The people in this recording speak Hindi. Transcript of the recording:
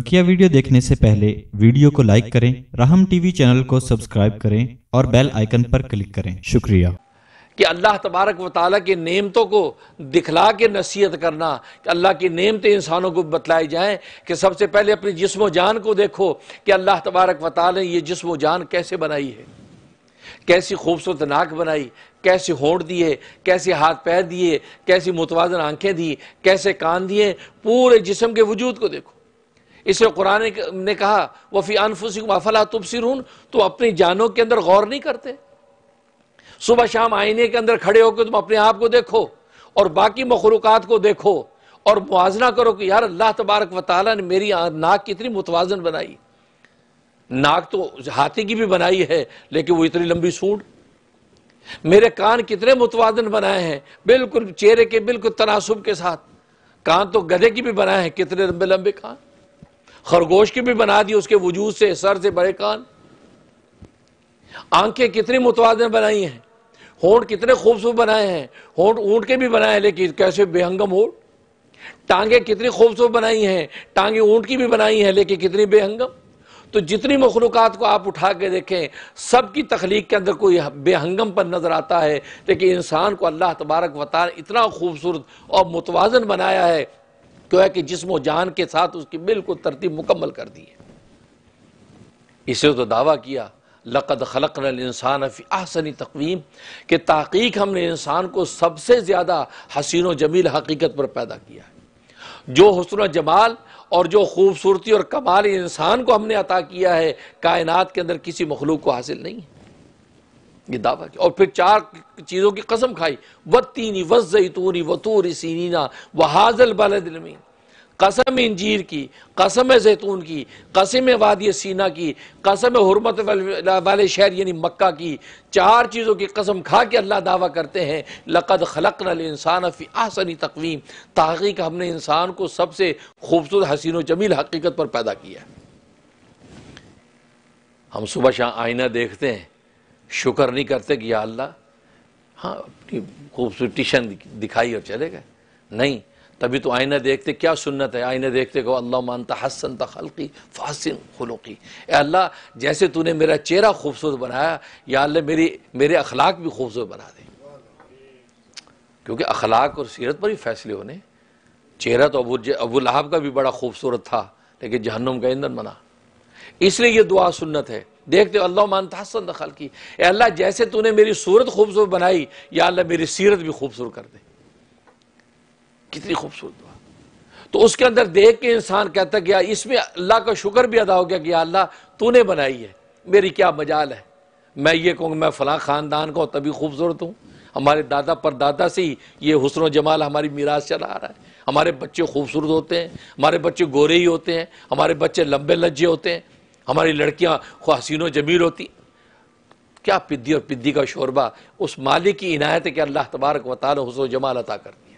बकिया वीडियो देखने से पहले वीडियो को लाइक करें राहम टीवी चैनल को सब्सक्राइब करें और बेल आइकन पर क्लिक करें शुक्रिया कि अल्लाह तबारक व की नेमतों को दिखला के नसीहत करना कि अल्लाह की नेमतें इंसानों को बतलाई जाएं कि सबसे पहले अपनी जिसम जान को देखो कि अल्लाह तबारक व ताली ने ये जिसम जान कैसे बनाई है कैसी खूबसूरत नाक बनाई कैसे होंठ दिए कैसे हाथ पैर दिए कैसी मुतवाजन आंखें दी कैसे कान दिए पूरे जिसम के वजूद को देखो इसे कुरान ने कहा वफ़ी अनफुसिक अफला तुबसिर तो अपनी जानों के अंदर गौर नहीं करते सुबह शाम आईने के अंदर खड़े होकर तुम अपने आप को देखो और बाकी मखलूक़ को देखो और मुआजना करो कि यार अल्लाह तबारक व ताली ने मेरी नाक कितनी मुतवाजन बनाई नाक तो हाथी की भी बनाई है लेकिन वो इतनी लंबी सूंड मेरे कान कितने मुतवाजन बनाए हैं बिल्कुल चेहरे के बिल्कुल तनासुब के साथ कान तो गधे की भी बनाए हैं कितने लंबे लंबे कान खरगोश की भी बना दी उसके वजूद से सर से बड़े कान आंखें कितनी मुतवाजन बनाई हैं होंठ कितने खूबसूरत बनाए हैं होंठ ऊंट के भी बनाए हैं लेकिन कैसे बेहंगम होंठ टांगे कितनी खूबसूरत बनाई हैं टांगे ऊँट की भी बनाई हैं लेकिन कितनी बेहंगम तो जितनी मखलूक को आप उठा के देखें सबकी तखलीक के अंदर कोई बेहंगम पर नज़र आता है लेकिन इंसान को अल्लाह तबारक वतार इतना खूबसूरत और मुतवाजन बनाया है तो है कि जिसम जान के साथ उसकी बिल्कुल तरतीब मुकम्मल कर दी है इसे तो दावा किया लक़द खलक इंसान आसनी तकवीम के तहकीक हमने इंसान को सबसे ज़्यादा हसीन जमील हकीकत पर पैदा किया है जो हसन जमाल और जो खूबसूरती और कमाल इंसान को हमने अता किया है कायनात के अंदर किसी मखलूक को हासिल नहीं है ये दावा किया और फिर चार चीज़ों की कसम खाई व तीनी वजूरी वतूरी सीनीना व हाजल बलदलमीन कसम इंजीर की कसम जैतून की कसम वादी सीना की कसम हरमत वाले शहर यानी मक्का की चार चीज़ों की कसम खा के अल्लाह दावा करते हैं लक़द खलक इंसान अफी आसनी तकवीम तहकीक हमने इंसान को सबसे खूबसूरत हसीन व जमील हकीकत पर पैदा किया हम सुबह शाम आईना देखते हैं शुक्र नहीं करते कि या अल्लाह हाँ अपनी शन दिखाई और चले गए नहीं तभी तो आईना देखते क्या सुन्नत है आईना देखते कहो अल्लाह मानता हसन तखलकी फासिन ए अल्लाह जैसे तूने मेरा चेहरा खूबसूरत बनाया या अल्लाह मेरी मेरे अखलाक भी खूबसूरत बना दे क्योंकि अखलाक और सीरत पर ही फैसले होने चेहरा तो अबू अबू लहाब का भी बड़ा खूबसूरत था लेकिन जहन्नुम का ईंधन बना इसलिए ये दुआ सुन्नत है देखते हो अल्लाह मान तहसन दखल की अल्लाह जैसे तूने मेरी सूरत खूबसूरत बनाई या अल्लाह मेरी सीरत भी खूबसूरत कर दे कितनी खूबसूरत दुआ तो उसके अंदर देख के इंसान कहता गया इसमें अल्लाह का शुक्र भी अदा हो गया कि अल्लाह तूने बनाई है मेरी क्या मजाल है मैं ये कहूँगा मैं फलां ख़ानदान का तभी खूबसूरत हूँ हमारे दादा परदादा से ही ये हुसन जमाल हमारी मीराज चला आ रहा है हमारे बच्चे खूबसूरत होते हैं हमारे बच्चे गोरे ही होते हैं हमारे बच्चे लंबे लज्जे होते हैं हमारी लड़कियां हसीनो जमीर होती क्या पिद्दी और पिद्दी का शोरबा उस मालिक की इनायत के अल्लाह तबारक वाल हसन जमाल अता करती